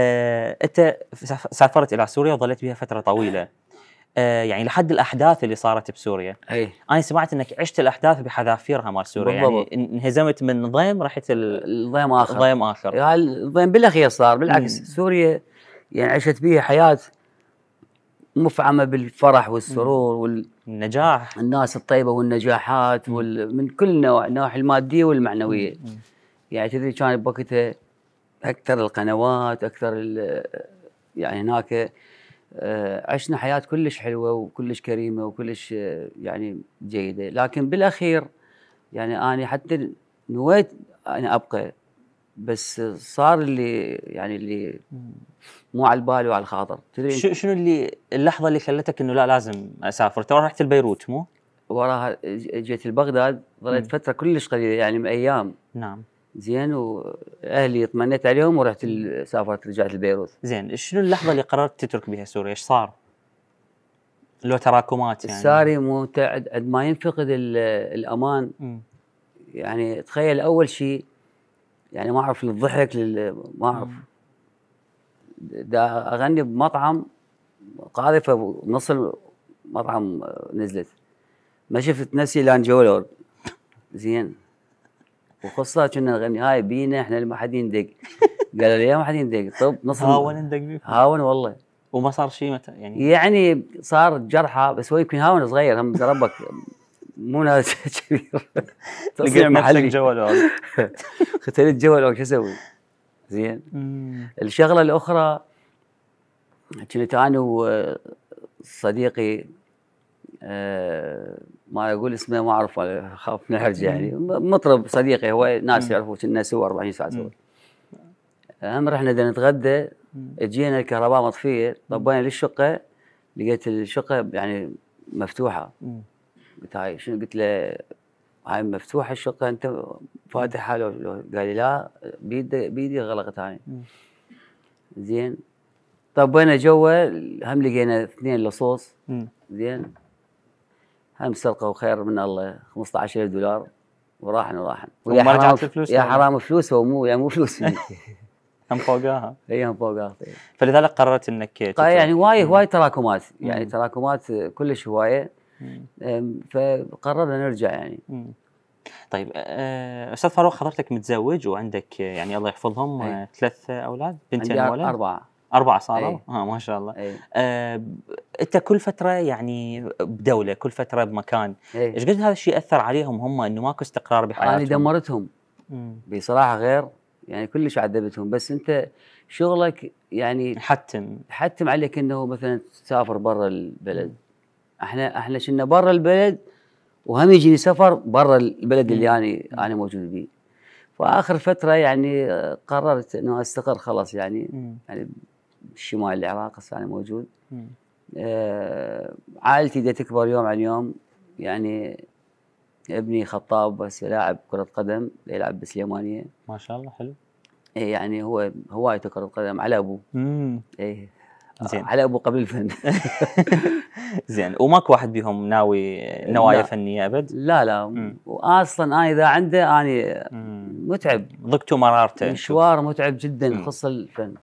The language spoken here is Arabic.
آه، انت سافرت الى سوريا وظليت بها فتره طويله آه، يعني لحد الاحداث اللي صارت بسوريا اي انا سمعت انك عشت الاحداث بحذافيرها مال سوريا يعني بالضبط. يعني انهزمت من ضيم رحت الضيم اخر ضيم اخر يعني الضيم بالاخير صار بالعكس مم. سوريا يعني عشت بها حياه مفعمه بالفرح والسرور وال النجاح الناس الطيبه والنجاحات وال... من كل نوع النواحي الماديه والمعنويه مم. يعني تدري كان بوقتها اكثر القنوات اكثر يعني هناك آه، عشنا حياه كلش حلوه وكلش كريمه وكلش آه، يعني جيده لكن بالاخير يعني انا حتى نويت انا ابقى بس صار اللي يعني اللي مو على البال وعلى الخاطر تدري شنو اللي اللحظه اللي خلتك انه لا لازم اسافر ترى رحت لبيروت مو وراها جيت لبغداد ظليت فتره كلش قليله يعني من ايام نعم زين واهلي اطمنيت عليهم ورحت سافرت رجعت لبيروت زين شنو اللحظه اللي قررت تترك بها سوريا ايش صار؟ لو تراكمات يعني ساري مو قد ما ينفقد الامان م. يعني تخيل اول شيء يعني ما اعرف للضحك لل... ما اعرف دا اغني بمطعم قاذفه بنص المطعم نزلت ما شفت نفسي لان جولور زين وقصه كنا نغني هاي بينا احنا اللي ما حد يندق قالوا لي ما حد يندق طب نص هاون ندق بيكم هاون والله وما صار شيء متى يعني يعني صار جرحى بس هو يمكن هاون صغير هم ربك مو ناس كبير تصنيع محلي جوال ختلت جوال شو اسوي؟ زين الشغله الاخرى كنت انا وصديقي آه، ما اقول اسمه ما اعرف اخاف من الحرج يعني مطرب صديقي هو ناس يعرفوه كنا سوا 24 ساعه سوا هم رحنا نتغدى جينا الكهرباء مطفيه طبينا للشقه لقيت الشقه يعني مفتوحه قلت هاي شنو قلت له هاي مفتوحه الشقه انت فاتحها لو قال لي لا بيدي بيدي غلقت هاي زين طبينا جوا هم لقينا اثنين لصوص زين هم سرقوا خير من الله 15000 دولار وراحن وراحن ويا حرام الفلوس يا حرام هو مو يا مو فلوس هم فوقاها اي هم فوقاها فلذلك قررت انك يعني هوايه هواي تراكمات يعني تراكمات كلش هوايه فقررنا نرجع يعني طيب استاذ فاروق حضرتك متزوج وعندك يعني الله يحفظهم ثلاث اولاد بنتين وولد اربعه اربعه صاروا؟ آه، ما شاء الله انت كل فتره يعني بدوله كل فتره بمكان إيه. ايش قد هذا الشيء اثر عليهم هم انه ماكو استقرار بحياتهم انا دمرتهم بصراحه غير يعني كلش عذبتهم بس انت شغلك يعني حتم حتم عليك انه مثلا تسافر برا البلد احنا احنا كنا برا البلد وهم يجيني سفر برا البلد اللي انا يعني انا موجود به فاخر فتره يعني قررت انه استقر خلاص يعني يعني شمال العراق هسه انا موجود آه، عائلتي دا تكبر يوم عن يوم يعني ابني خطاب بس لاعب كرة قدم يلعب بالسليمانية ما شاء الله حلو ايه يعني هو هوايته كرة قدم على ابوه امم ايه زين على ابوه قبل الفن زين وماك واحد بيهم ناوي نوايا لا. فنيه ابد؟ لا لا مم. واصلا انا اذا عنده اني متعب ضقته مرارته مشوار متعب جدا خص الفن